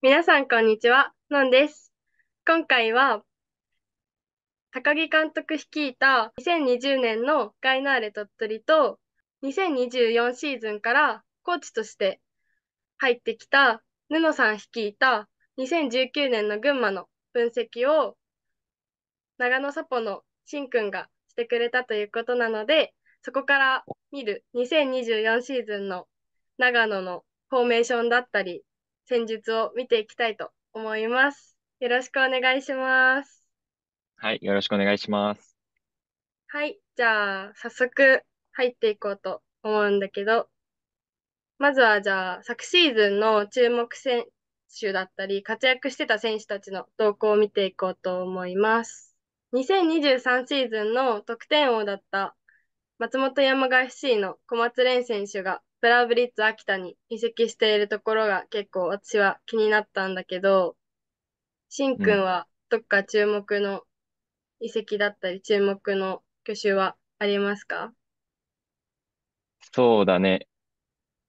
皆さん、こんにちは。のんです。今回は、高木監督率いた2020年のガイナーレ鳥取と、2024シーズンからコーチとして入ってきた布さん率いた2019年の群馬の分析を、長野サポのしんくんがしてくれたということなので、そこから見る2024シーズンの長野のフォーメーションだったり、戦術を見ていきたいと思います。よろしくお願いします。はい、よろしくお願いします。はい、じゃあ早速入っていこうと思うんだけど、まずはじゃあ昨シーズンの注目選手だったり活躍してた選手たちの動向を見ていこうと思います。2023シーズンの得点王だった松本山雅 FC の小松蓮選手がプラブリッツ秋田に移籍しているところが結構私は気になったんだけど、しんくんはどっか注目の移籍だったり、注目の挙手はありますかそうだね。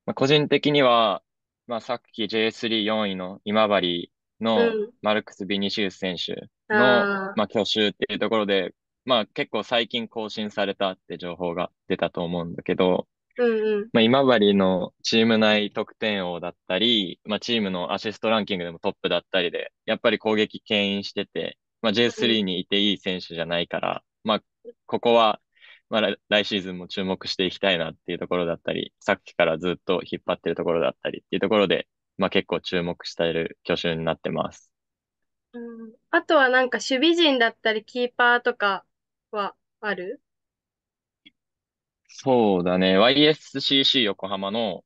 まあ、個人的には、まあ、さっき J34 位の今治のマルクス・ビニシウス選手の、あまあ、挙手っていうところで、まあ、結構最近更新されたって情報が出たと思うんだけど、うんうん。まあ、今治のチーム内得点王だったり、まあ、チームのアシストランキングでもトップだったりで、やっぱり攻撃牽引してて、まあ、J3 にいていい選手じゃないから、まあ、ここは、まあ、来シーズンも注目していきたいなっていうところだったり、さっきからずっと引っ張ってるところだったりっていうところで、まあ、結構注目している巨集になってます。うん、あとはなんか守備陣だったりキーパーとかはあるそうだね。YSCC 横浜の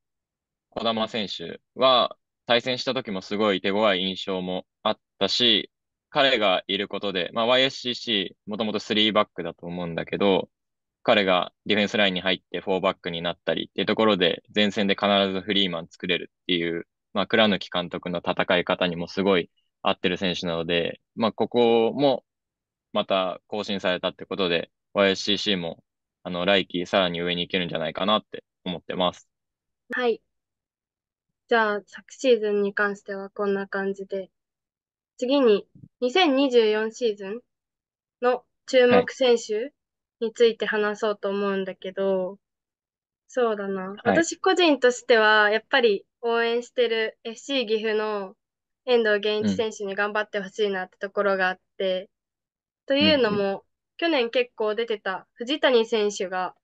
児玉選手は、対戦した時もすごい手強い印象もあったし、彼がいることで、まあ、YSCC、もともと3バックだと思うんだけど、彼がディフェンスラインに入って4バックになったりっていうところで、前線で必ずフリーマン作れるっていう、まあ、倉貫監督の戦い方にもすごい合ってる選手なので、まあ、ここもまた更新されたってことで、YSCC もあの、来季さらに上に行けるんじゃないかなって思ってます。はい。じゃあ、昨シーズンに関してはこんな感じで、次に2024シーズンの注目選手について話そうと思うんだけど、はい、そうだな、はい。私個人としては、やっぱり応援してる FC 岐阜の遠藤源一選手に頑張ってほしいなってところがあって、うん、というのも、去年結構出てた藤谷選手が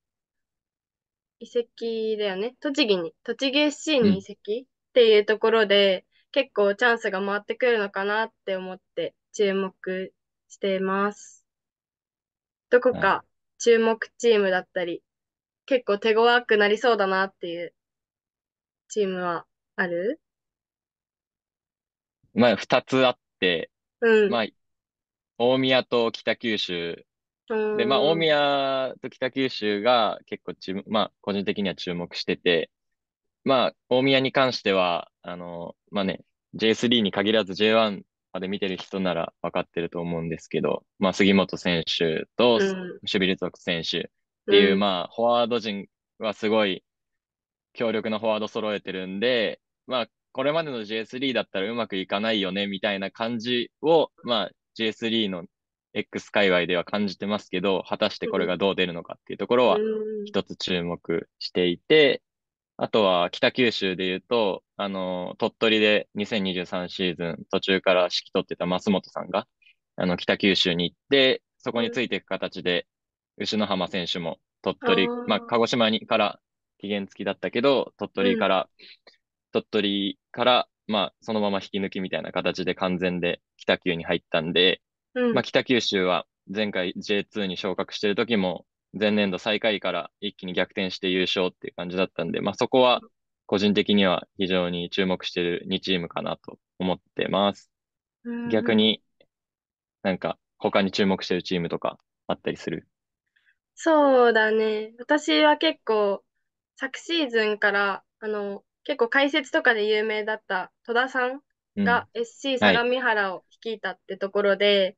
移籍だよね。栃木に、栃木 s c に移籍、っていうところで、結構チャンスが回ってくるのかなって思って注目しています。どこか注目チームだったり、結構手強くなりそうだなっていうチームはあるまあ、二つあって、うん。まあ、大宮と北九州で、まあ、大宮と北九州が結構注、まあ、個人的には注目してて、まあ、大宮に関しては、あの、まあね、J3 に限らず J1 まで見てる人なら分かってると思うんですけど、まあ、杉本選手と守備力選手っていう、まあ、フォワード陣はすごい強力なフォワード揃えてるんで、まあ、これまでの J3 だったらうまくいかないよね、みたいな感じを、まあ、J3 の X 界隈では感じてますけど、果たしてこれがどう出るのかっていうところは一つ注目していて、あとは北九州で言うと、あの、鳥取で2023シーズン途中から指揮取ってた松本さんが、あの、北九州に行って、そこについていく形で、牛野浜選手も鳥取、まあ、鹿児島にから期限付きだったけど、鳥取から、鳥取から、まあ、そのまま引き抜きみたいな形で完全で北九に入ったんで、まあ、北九州は前回 J2 に昇格してる時も、前年度最下位から一気に逆転して優勝っていう感じだったんで、まあ、そこは個人的には非常に注目してる2チームかなと思ってます。逆になんか他に注目してるチームとかあったりするそうだね。私は結構、昨シーズンから、あの、結構解説とかで有名だった戸田さんうん。が SC はい。相模原をいたってところで、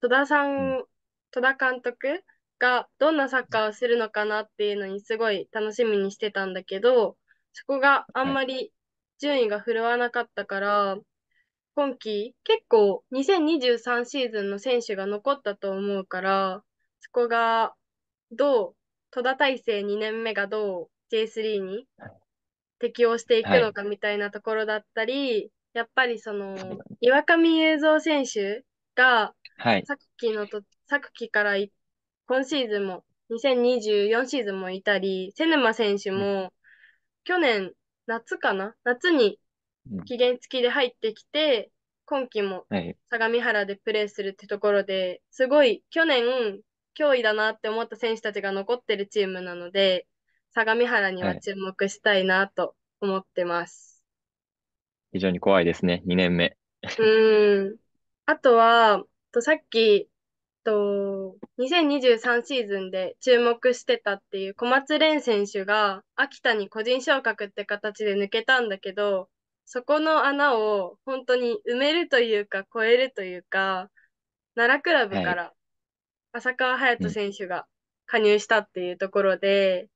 戸田さん、戸田監督がどんなサッカーをするのかなっていうのにすごい楽しみにしてたんだけど、そこがあんまり順位が振るわなかったから、今季結構2023シーズンの選手が残ったと思うから、そこがどう、戸田大成2年目がどう J3 に適応していくのかみたいなところだったり、やっぱりその、岩上雄三選手が、はい、さっきのと、さっきから今シーズンも、2024シーズンもいたり、瀬沼選手も、うん、去年、夏かな夏に期限付きで入ってきて、うん、今季も相模原でプレーするってところで、すごい去年脅威だなって思った選手たちが残ってるチームなので、相模原には注目したいなと思ってます。はい非常に怖いですね、2年目。うん。あとは、とさっき、と、2023シーズンで注目してたっていう小松蓮選手が秋田に個人昇格って形で抜けたんだけど、そこの穴を本当に埋めるというか超えるというか、奈良クラブから浅川隼人選手が加入したっていうところで、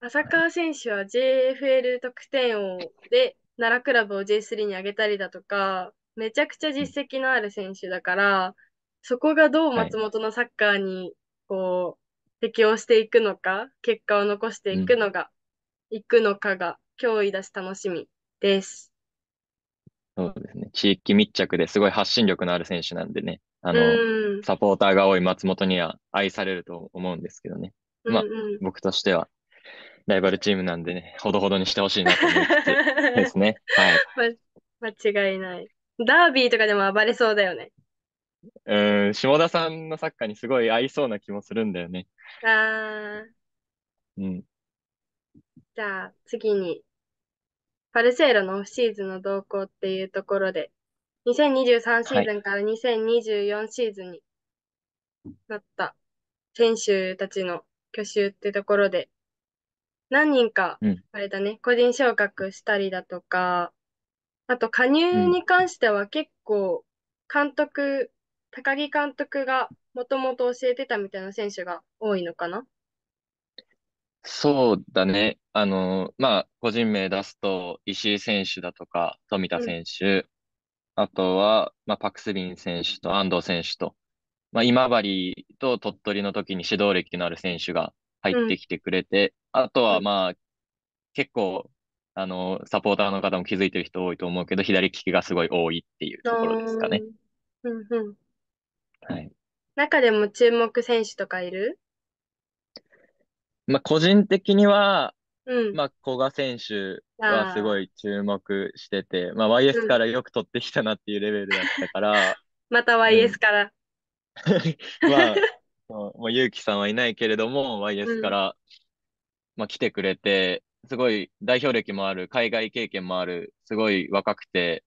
浅川選手は JFL 得点王で奈良クラブを J3 に上げたりだとか、めちゃくちゃ実績のある選手だから、そこがどう松本のサッカーに、こう、適応していくのか、結果を残していくのが、うん、いくのかが、脅威だし楽しみです。そうですね。地域密着ですごい発信力のある選手なんでね、あの、サポーターが多い松本には愛されると思うんですけどね。まあ、うんうん、僕としては、ライバルチームなんでね、ほどほどにしてほしいなと思って ですね。はい。間違いない。ダービーとかでも暴れそうだよね。うん、下田さんのサッカーにすごい合いそうな気もするんだよね。あー。うん。じゃあ、次に、パルセイロのオフシーズンの動向っていうところで、2023シーズンから2024シーズンになった選手たちの去就ってところで、何人か、あれだね、個人昇格したりだとか、あと加入に関しては結構、監督、高木監督がもともと教えてたみたいな選手が多いのかなそうだね。あの、まあ、個人名出すと、石井選手だとか、富田選手、うん、あとは、まあ、パクスリン選手と安藤選手と、まあ、今治と鳥取の時に指導歴のある選手が入ってきてくれて、あとはまあ、結構、あの、サポーターの方も気づいてる人多いと思うけど、左利きがすごい多いっていうところですかね。うんうんはい。中でも注目選手とかいるまあ、個人的には、うん。まあ、古賀選手はすごい注目してて、まあ、YS ーからよく取ってきたなっていうレベルだったから、またう YS から。まあ、勇気ゆうきさんはいないけれども、YS から、まあ、来てくれて、すごい代表歴もある、海外経験もある、すごい若くて、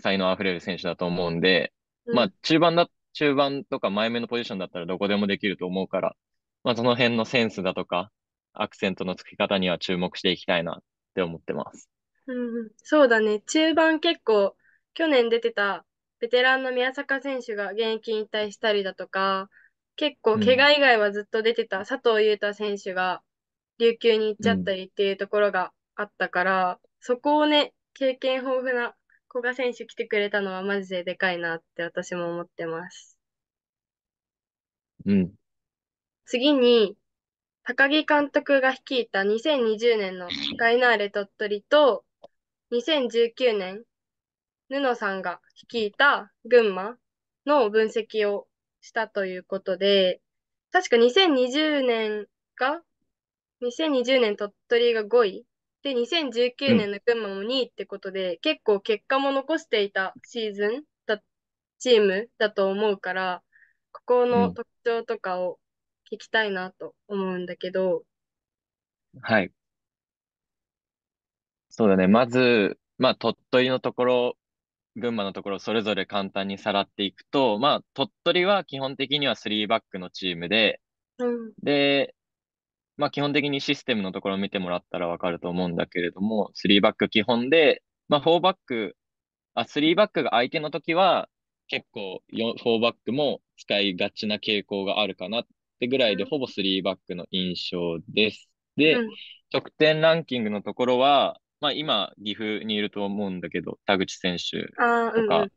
才能あふれる選手だと思うんで、まあ、中盤だ、中盤とか前目のポジションだったらどこでもできると思うから、まあ、その辺のセンスだとか、アクセントのつき方には注目していきたいなって思ってます。うん、そうだね。中盤結構、去年出てたベテランの宮坂選手が現役引退したりだとか、結構、怪我以外はずっと出てた佐藤悠太選手が琉球に行っちゃったりっていうところがあったから、そこをね、経験豊富な古賀選手来てくれたのはマジででかいなって私も思ってます。うん。次に、高木監督が率いた2020年のガイナーレ鳥取と、2019年、布さんが率いた群馬の分析をしたということで、確か2020年が、2020年鳥取が5位、で、2019年の群馬も2位ってことで、うん、結構結果も残していたシーズンだ、チームだと思うから、ここの特徴とかを聞きたいなと思うんだけど。うん、はい。そうだね。まず、まあ、鳥取のところ群馬のところそれぞれ簡単にさらっていくと、まあ、鳥取は基本的には3バックのチームで、うん、で、まあ、基本的にシステムのところを見てもらったらわかると思うんだけれども、3バック基本で、まあ、4バック、あ、3バックが相手の時は、結構4バックも使いがちな傾向があるかなってぐらいで、ほぼ3バックの印象です。で、うん、得点ランキングのところは、まあ今、岐阜にいると思うんだけど、田口選手あとうんうかん。、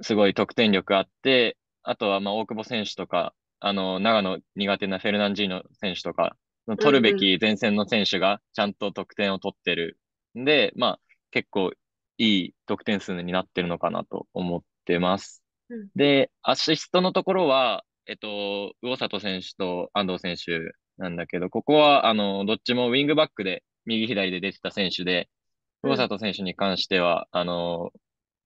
すごい得点力あって、あとはまあ大久保選手とか、あの、長野苦手なフェルナンジーノ選手とか、取るべき前線の選手がちゃんと得点を取ってる。んで、まあ結構いい得点数になってるのかなと思ってます。で、アシストのところは、えっと、魚里選手と安藤選手なんだけど、ここは、あの、どっちもウィングバックで右左で出てた選手で、久保里選手に関しては、あの、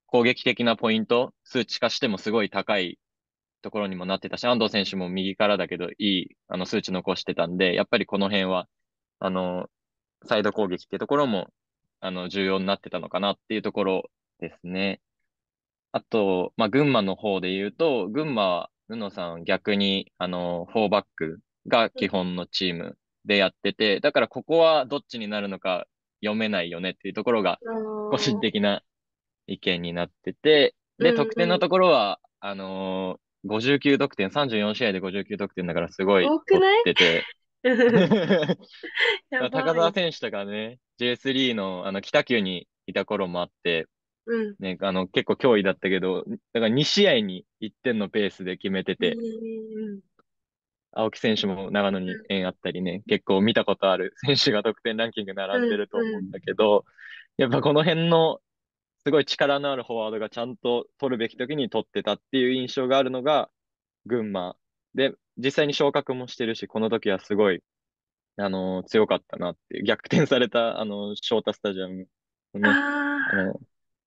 攻撃的なポイント、数値化してもすごい高いところにもなってたし、安藤選手も右からだけど、いいあの数値残してたんで、やっぱりこの辺は、あの、サイド攻撃ってところも、あの、重要になってたのかなっていうところですね。あと、まあ、群馬の方で言うと、群馬は、布さん逆に、あの、4バックが基本のチームでやってて、だからここはどっちになるのか読めないよねっていうところが、個人的な意見になってて、で、得点のところは、あのー、59得点、34試合で59得点だからすごい取ってて、高澤選手とかね、J3 のあの北九にいた頃もあって、うん、ね、あの結構脅威だったけど、だから2試合に1点のペースで決めてて、青木選手も長野に縁あったりね、結構見たことある選手が得点ランキング並んでると思うんだけど、やっぱこの辺のすごい力のあるフォワードがちゃんと取るべき時に取ってたっていう印象があるのが群馬。で、実際に昇格もしてるし、この時はすごい、あのー、強かったなっていう、逆転された、あのー、翔太スタジアムのね、あの、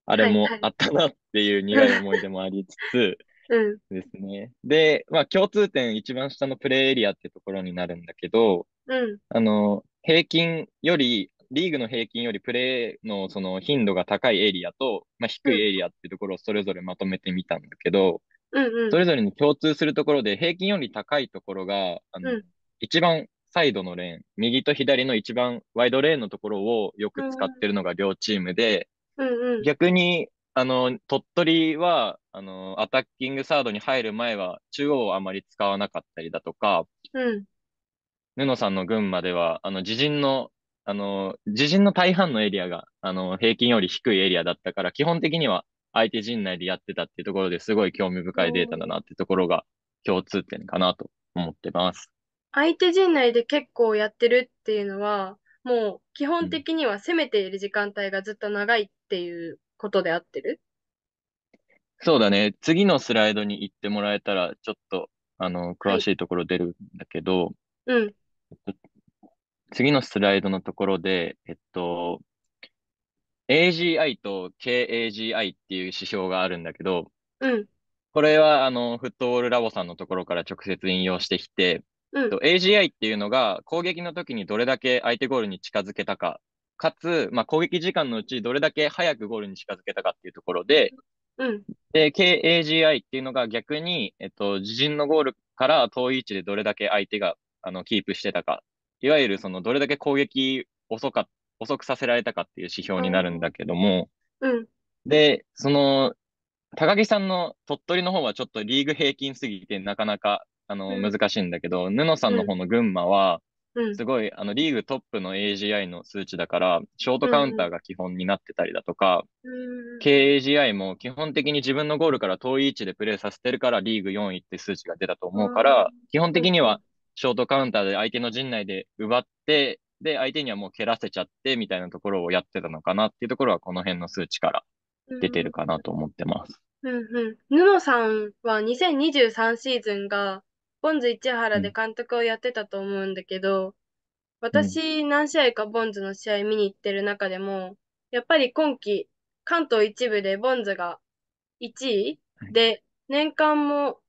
あれもあったなっていう苦い思い出もありつつ、うん。ですね。で、まあ、共通点一番下のプレーエリアってところになるんだけど、うん。あの、平均より、リーグの平均よりプレーのその頻度が高いエリアと、まあ、低いエリアってところをそれぞれまとめてみたんだけど、うんうん、それぞれに共通するところで、平均より高いところが、あの、うん、一番サイドのレーン、右と左の一番ワイドレーンのところをよく使ってるのが両チームで、うんうん、逆にあの、鳥取は、あの、アタッキングサードに入る前は、中央をあまり使わなかったりだとか、うん。布さんの群馬では、あの、自陣の、あの、自陣の大半のエリアが、あの、平均より低いエリアだったから、基本的には相手陣内でやってたっていうところですごい興味深いデータだなってところが共通点かなと思ってます。相手陣内で結構やってるっていうのは、もう基本的には攻めている時間帯がずっと長いっていうことで合ってるそうだね。次のスライドに行ってもらえたら、ちょっと、あの、詳しいところ出るんだけど、うん。次のスライドのところで、えっと、AGI と KAGI っていう指標があるんだけど、うん。これは、あの、フットボールラボさんのところから直接引用してきて、うん、AGI っていうのが攻撃の時にどれだけ相手ゴールに近づけたかかつ、まあ、攻撃時間のうちどれだけ早くゴールに近づけたかっていうところで、うん、で、KAGI っていうのが逆に、えっと、自陣のゴールから遠い位置でどれだけ相手があのキープしてたか、いわゆるそのどれだけ攻撃遅か、遅くさせられたかっていう指標になるんだけども、うん、で、その、高木さんの鳥取の方はちょっとリーグ平均すぎてなかなかあの、難しいんだけど、布さんの方の群馬は、すごい、あの、リーグトップの AGI の数値だから、ショートカウンターが基本になってたりだとか、KAGI も基本的に自分のゴールから遠い位置でプレーさせてるから、リーグ4位って数値が出たと思うから、基本的にはショートカウンターで相手の陣内で奪って、で、相手にはもう蹴らせちゃってみたいなところをやってたのかなっていうところは、この辺の数値から出てるかなと思ってます。うんうん。布さんは2023シーズンがボンズ市原で監督をやってたと思うんだけど、私何試合かボンズの試合見に行ってる中でも、やっぱり今季、関東一部でボンズが1位はいで、年間も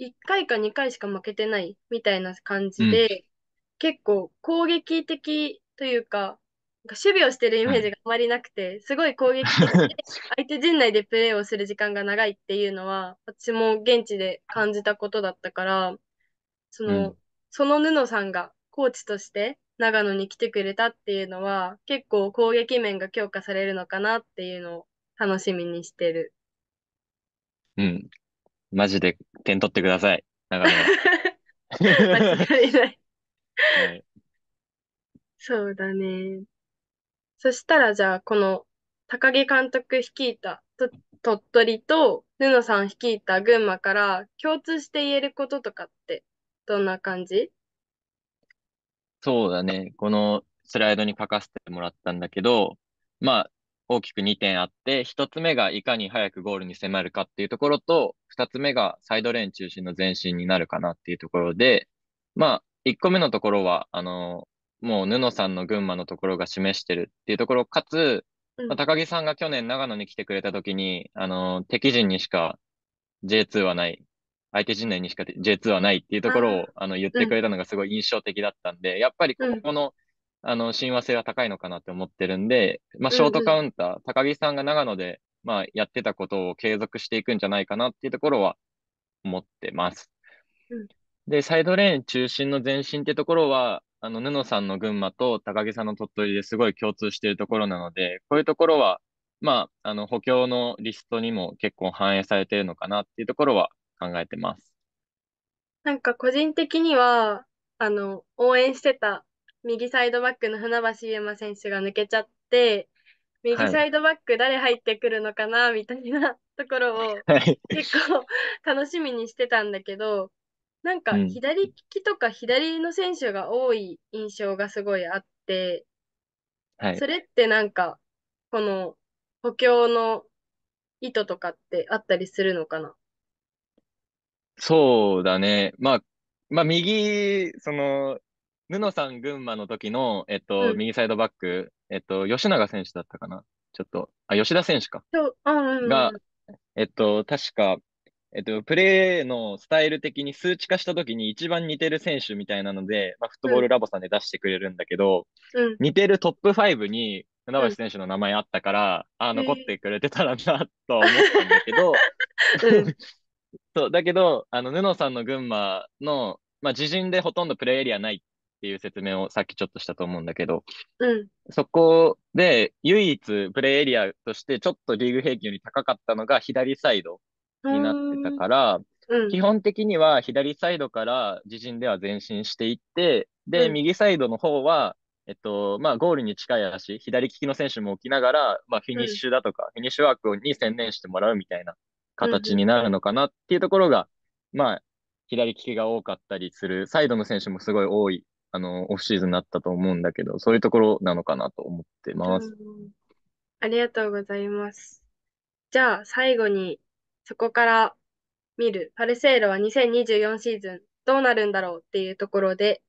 1回か2回しか負けてないみたいな感じで、結構攻撃的というか、守備をしてるイメージがあまりなくて、すごい攻撃的で 相手陣内でプレーをする時間が長いっていうのは、私も現地で感じたことだったから、その、うん、その布さんがコーチとして長野に来てくれたっていうのは、結構攻撃面が強化されるのかなっていうのを楽しみにしてる。うん。マジで点取ってください、長野。間違いない はい。そうだね。そしたらじゃあこの高木監督率いた鳥取と布さん率いた群馬から共通して言えることとかってどんな感じそうだね。このスライドに書かせてもらったんだけど、まあ、大きく2点あって、1つ目がいかに早くゴールに迫るかっていうところと、2つ目がサイドレーン中心の前進になるかなっていうところで、まあ、1個目のところは、あの、もう布さんの群馬のところが示してるっていうところ、かつ、まあ、高木さんが去年長野に来てくれたときに、あの、敵陣にしか J2 はない、相手陣内にしか J2 はないっていうところをあの言ってくれたのがすごい印象的だったんで、やっぱりここの、あの、親和性は高いのかなって思ってるんで、まあ、ショートカウンター、うん、高木さんが長野で、まあ、やってたことを継続していくんじゃないかなっていうところは思ってます。うん、で、サイドレーン中心の前進ってところは、あの、布さんの群馬と高木さんの鳥取ですごい共通しているところなので、こういうところは、まあ、あの、補強のリストにも結構反映されているのかなっていうところは考えてます。なんか個人的には、あの、応援してた右サイドバックの船橋優真選手が抜けちゃって、右サイドバック誰入ってくるのかな、みたいなところを結構楽しみにしてたんだけど、なんか左利きとか左の選手が多い印象がすごいあって、はい。それってなんか、この補強の意図とかってあったりするのかなそうだね。まあ、まあ、右、その、布さん群馬の時の、えっうと、ん。右サイドバック、えっと、吉永選手だったかな。ちょっと、あ、吉田選手か。そう、うんうんうが、えっと、確か、えっと、プレーのスタイル的に数値化したときに一番似てる選手みたいなので、まあ、フットボールラボさんで出してくれるんだけど、うん、似てるトップ5に船橋選手の名前あったから、うん、あ残ってくれてたらなと思ったんだけど、うん、そうだけど、あの、布さんの群馬の、まあ、自陣でほとんどプレーエリアないっていう説明をさっきちょっとしたと思うんだけど、うん、そこで唯一プレーエリアとしてちょっとリーグ平均より高かったのが左サイド。になってたから、基本的には左サイドから自陣では前進していって、で、右サイドの方は、えっと、まあ、ゴールに近い足、左利きの選手も置きながら、まあ、フィニッシュだとか、フィニッシュワークに専念してもらうみたいな形になるのかなっていうところが、まあ、左利きが多かったりする、サイドの選手もすごい多い、あの、オフシーズンになったと思うんだけど、そういうところなのかなと思ってます。ありがとうございます。じゃあ、最後にそこから見る、パルセイロは2024シーズンどうなるんだろうっていうところで、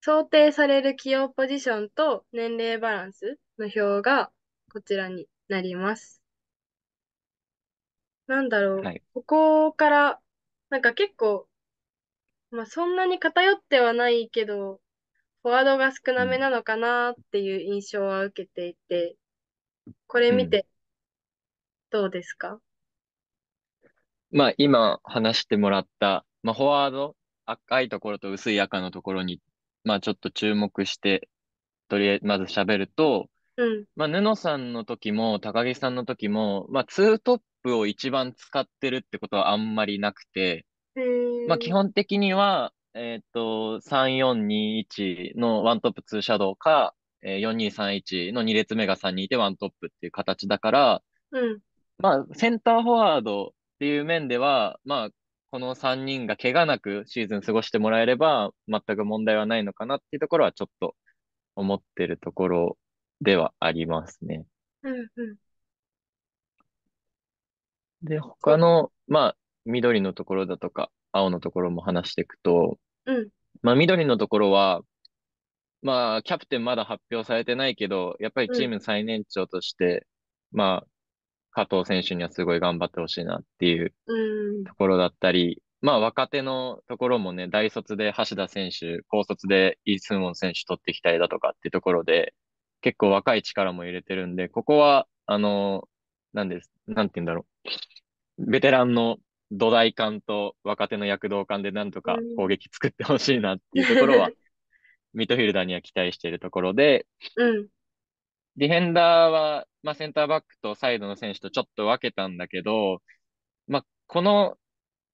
想定される起用ポジションと年齢バランスの表がこちらになります。なんだろう、はい、ここから、なんか結構、まあ、そんなに偏ってはないけど、フォワードが少なめなのかなっていう印象は受けていて、これ見てどうですか、まあ、今話してもらった、まあ、フォワード、赤いところと薄い赤のところに、まあ、ちょっと注目して、とりあえず、まず喋ると、うん。まあ、布さんの時も、高木さんの時も、まあ、ツートップを一番使ってるってことはあんまりなくて、まあ、基本的には、えっと、3421のワントップツーシャドウか、えー、4231の2列目が3人いてワントップっていう形だから、うん。まあ、センターフォワードっていう面では、まあ、この3人が怪我なくシーズン過ごしてもらえれば、全く問題はないのかなっていうところは、ちょっと思ってるところではありますね。うんうん。で、他の、まあ、緑のところだとか、青のところも話していくと、うん。まあ、緑のところは、まあ、キャプテンまだ発表されてないけど、やっぱりチーム最年長として、うん、まあ、加藤選手にはすごい頑張ってほしいなっていうところだったり、まあ若手のところもね、大卒で橋田選手、高卒でイ・ースンウォン選手取ってきたりだとかっていうところで、結構若い力も入れてるんで、ここは、あの、なんです、なんて言うんだろう。ベテランの土台感と若手の躍動感でなんとか攻撃作ってほしいなっていうところは、ミッドフィルダーには期待しているところで、うん、ディフェンダーは、まあ、センターバックとサイドの選手とちょっと分けたんだけど、まあ、この、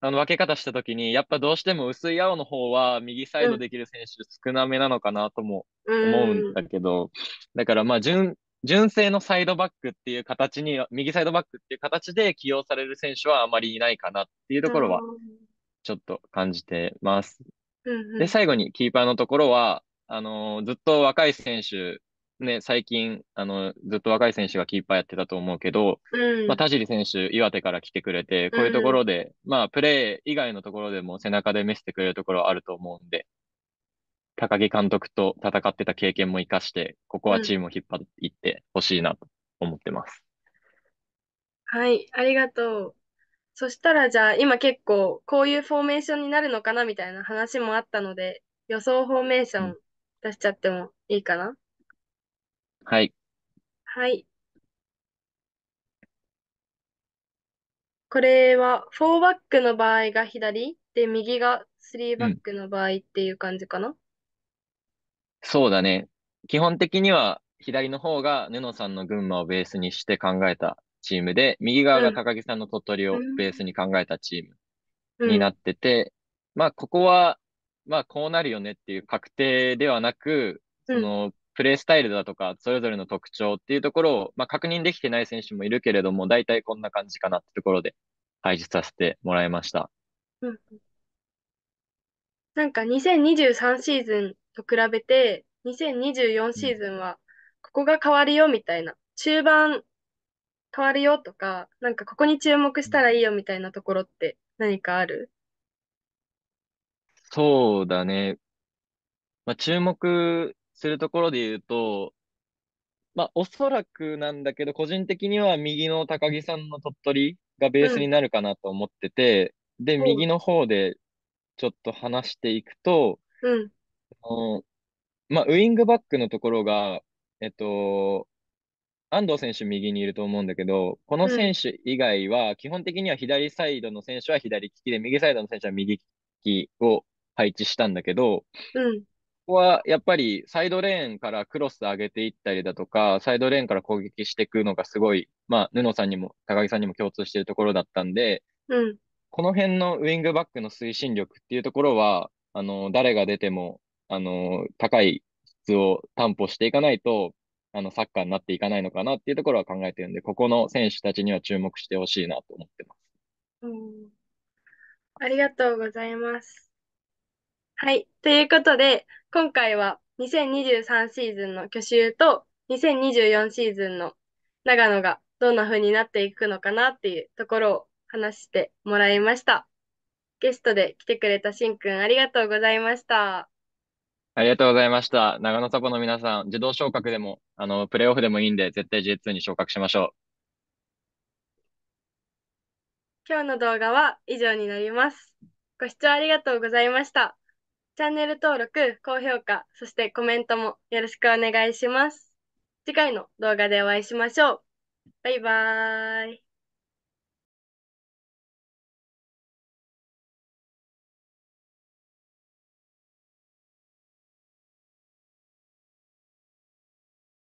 あの分け方したときに、やっぱどうしても薄い青の方は右サイドできる選手少なめなのかなとも思うんだけど、だからまあ純、純正のサイドバックっていう形に、右サイドバックっていう形で起用される選手はあまりいないかなっていうところは、ちょっと感じてます。で、最後にキーパーのところは、あのー、ずっと若い選手ね、最近、あの、ずっと若い選手がキーパーやってたと思うけど、うん、まあ、田尻選手、岩手から来てくれて、こういうところで、うん、まあ、プレー以外のところでも背中で見せてくれるところはあると思うんで、高木監督と戦ってた経験も生かして、ここはチームを引っ張っていってほしいなと思ってます、うん。はい、ありがとう。そしたらじゃあ今結構こういうフォーメーションになるのかなみたいな話もあったので予想フォーメーション出しちゃってもいいかな、はい。はい。これは、4バックの場合が左、で、右が3バックの場合っていう感じかな。そうだね。基本的には左の方が布さんの群馬をベースにして考えたチームで、右側が高木さんの鳥取をベースに考えたチームうになん。ってて、まあここは、まあこうなるよねっていう確定ではなく、そのプレースタイルだとか、それぞれの特徴っていうところを、まあ、確認できてない選手もいるけれども、大体こんな感じかなってところで配置させてもらいました。うん、なんか2023シーズンと比べて、2024シーズンは、ここが変わるよみたいな、中盤変わるよとか、なんかここに注目したらいいよみたいなところって何かあるそうだね。まあ、注目するところで言うと、まあ、おそらくなんだけど、個人的には右の高木さんの鳥取がベースになるかなと思ってて、で、右の方でちょっと話していくと、うん。あのまあ、ウイングバックのところが、えっと、安藤選手右にいると思うんだけど、この選手以外は、基本的には左サイドの選手は左利きで、右サイドの選手は右利きを配置したんだけど、うん。ここはやっぱりサイドレーンからクロス上げていったりだとか、サイドレーンから攻撃していくのがすごい、まあ、布さんにも高木さんにも共通しているところだったんで、うん、この辺のウィングバックの推進力っていうところは、あの、誰が出ても、あの、高い質を担保していかないと、あの、サッカーになっていかないのかなっていうところは考えてるんで、ここの選手たちには注目してほしいなと思ってます。うん、ありがとうございます。はい。ということで、今回は2023シーズンの去就と2024シーズンの長野がどんな風になっていくのかなっていうところを話してもらいました。ゲストで来てくれたしんくんありがとうございました。ありがとうございました。長野サポの皆さん、自動昇格でも、あの、プレイオフでもいいんで、絶対 J2 に昇格しましょう。今日の動画は以上になります。ご視聴ありがとうございました。チャンネル登録、高評価、そしてコメントもよろしくお願いします。次回の動画でお会いしましょう。バイバーイ。